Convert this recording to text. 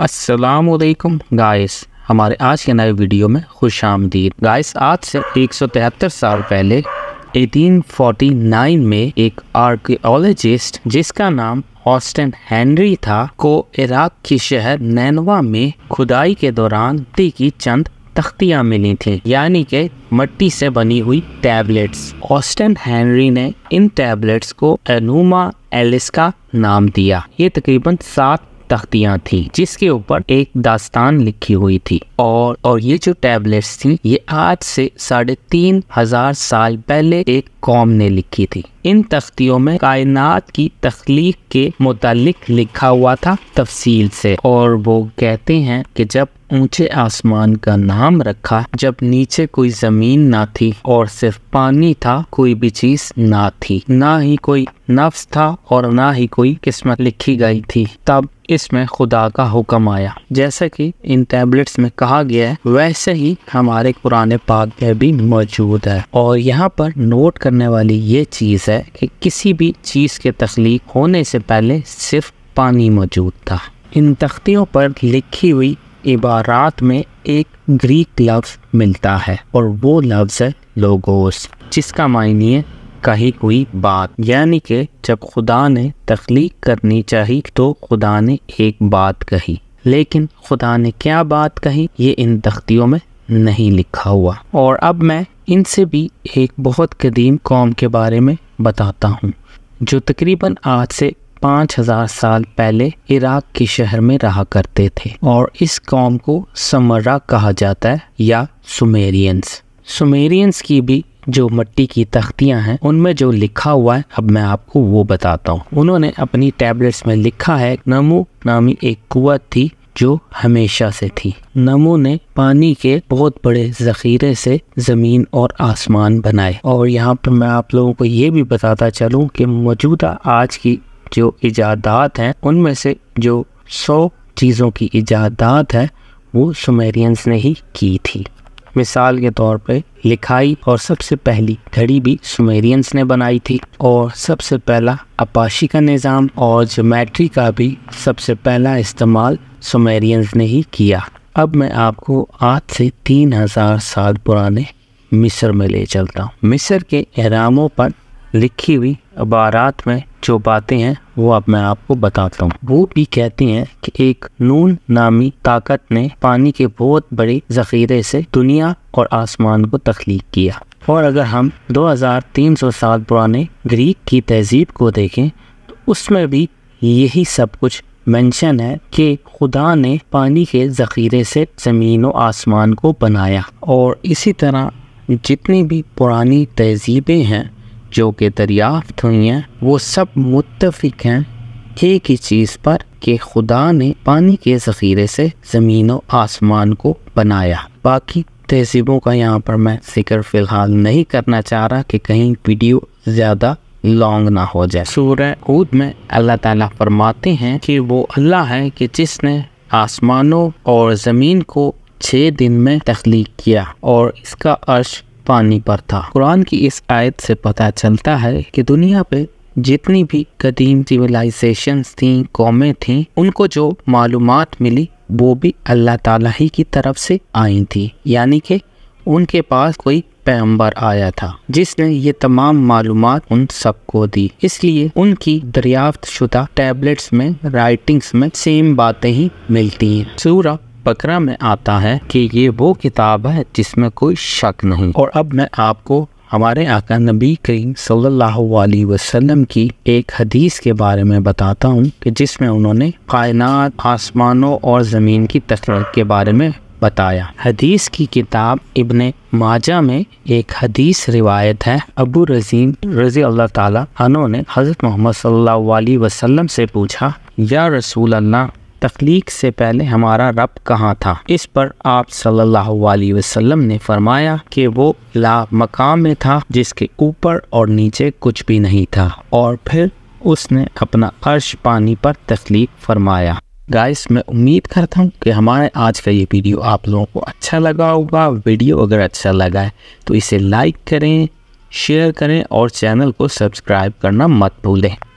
वालेकुम गाइस हमारे आज के नए वीडियो में खुश आमदीद गाइस आज से एक साल पहले 1849 में एक आर्कियोलॉजिस्ट जिसका नाम ऑस्टिन हेनरी था को इराक के शहर नैनवा में खुदाई के दौरान की चंद तख्तियां मिली थी यानी के मट्टी से बनी हुई टैबलेट्स ऑस्टिन हेनरी ने इन टैबलेट्स को एनुमा एलिस का नाम दिया ये तकरीबन सात तख्तियाँ थी जिसके ऊपर एक दास्तान लिखी हुई थी और और ये जो टैबलेट्स थी ये आज से साढ़े तीन हजार साल पहले एक कौम ने लिखी थी इन तख्तियों में कायनात की तख्लीक के मुतालिक लिखा हुआ था तफसील से और वो कहते हैं कि जब ऊंचे आसमान का नाम रखा जब नीचे कोई जमीन ना थी और सिर्फ पानी था कोई भी चीज ना थी ना ही कोई नफ्स था और ना ही कोई किस्मत लिखी गई थी तब इसमें खुदा का हुक्म आया जैसा कि इन टैबलेट्स में कहा गया है वैसे ही हमारे पुराने पाक में भी मौजूद है और यहाँ पर नोट करने वाली ये चीज़ है कि किसी भी चीज़ के तख्लीक होने से पहले सिर्फ पानी मौजूद था इन तख्तियों पर लिखी हुई इबारात में एक ग्रीक लफ्ज़ मिलता है और वो लफ्ज़ है लोगोस जिसका मायने कही हुई बात यानी कि जब खुदा ने तख्लीक करनी चाहिए तो खुदा ने एक बात कही लेकिन खुदा ने क्या बात कही ये इन तख्तियों में नहीं लिखा हुआ और अब मैं इनसे भी एक बहुत कदीम कौम के बारे में बताता हूँ जो तकरीबन आज से पाँच हज़ार साल पहले इराक के शहर में रहा करते थे और इस कौम को समर्रा कहा जाता है या सुमेरियंस सुमेरियंस की भी जो मट्टी की तख्तियां हैं उनमें जो लिखा हुआ है अब मैं आपको वो बताता हूँ उन्होंने अपनी टैबलेट्स में लिखा है नमो नामी एक कुत थी जो हमेशा से थी नमो ने पानी के बहुत बड़े जखीरे से ज़मीन और आसमान बनाए और यहाँ पर मैं आप लोगों को ये भी बताता चलूँ कि मौजूदा आज की जो इजादात हैं उनमें से जो सौ चीज़ों की इजादात है वो सुमेरियंस ने ही की थी मिसाल के तौर पर लिखाई और सबसे पहली घड़ी भी सुमेरियंस ने बनाई थी और सबसे पहला अपाशी का निज़ाम और जोमेट्री का भी सबसे पहला इस्तेमाल सुमेरियंस ने ही किया अब मैं आपको आज से तीन हज़ार साल पुराने मिस्र में ले चलता हूँ मिस्र के एहरामों पर लिखी हुई अबारात में जो बातें हैं वो अब मैं आपको बताता हूँ वो भी कहते हैं कि एक नून नामी ताकत ने पानी के बहुत बड़े जखीरे से दुनिया और आसमान को तख्लीक किया और अगर हम 2300 साल पुराने ग्रीक की तहजीब को देखें तो उसमें भी यही सब कुछ मेंशन है कि खुदा ने पानी के ज़ख़ीरे से ज़मीन व आसमान को बनाया और इसी तरह जितनी भी पुरानी तहजीबें हैं जो कि दरियाफ्त हुई हैं वो सब मुतफिक हैं एक ही चीज़ पर कि खुदा ने पानी के ज़ख़ीरे से ज़मीन और आसमान को बनाया बाकी तहजीबों का यहाँ पर मैं जिक्र फ़िलहाल नहीं करना चाह रहा कि कहीं वीडियो ज़्यादा लॉन्ग ना हो जाए सूर्य ऊद में अल्लाह ताला फरमाते हैं कि वो अल्लाह है कि जिसने आसमानों और ज़मीन को छः दिन में तख्लीक किया और इसका अर्श पानी पर था कुरान की इस आयत से पता चलता है कि दुनिया पे जितनी भी कदीम सिविलाइजेशन थी कौमें थी उनको जो मालूम मिली वो भी अल्लाह ताला ही की तरफ से आई थी यानी कि उनके पास कोई पैम्बर आया था जिसने ये तमाम मालूम उन सबको दी इसलिए उनकी दरियाफ्त शुदा टेबलेट्स में राइटिंग्स में सेम बातें ही मिलती हैं सूरा बकरा में आता है कि ये वो किताब है जिसमें कोई शक नहीं और अब मैं आपको हमारे आका नबी करीम सल्लल्लाहु अलैहि वसल्लम की एक हदीस के बारे में बताता हूँ कि जिसमें उन्होंने कायनात आसमानों और ज़मीन की तकनीक के बारे में बताया हदीस की किताब इब्ने माजा में एक हदीस रिवायत है अबू रजीम रजी अल्लाह ताला ने हज़रत मोहम्मद सल्लल्लाहु अलैहि वसल्लम से पूछा या रसूल अल्लाह तख्लीक से पहले हमारा रब कहाँ था इस पर आप सल्लल्लाहु अलैहि वसल्लम ने फरमाया कि वो ला मकाम में था जिसके ऊपर और नीचे कुछ भी नहीं था और फिर उसने अपना अर्श पानी पर तख्लीक फरमाया गाइस मैं उम्मीद करता हूँ कि हमारे आज का ये वीडियो आप लोगों को अच्छा लगा होगा वीडियो अगर अच्छा लगा है तो इसे लाइक करें शेयर करें और चैनल को सब्सक्राइब करना मत भूलें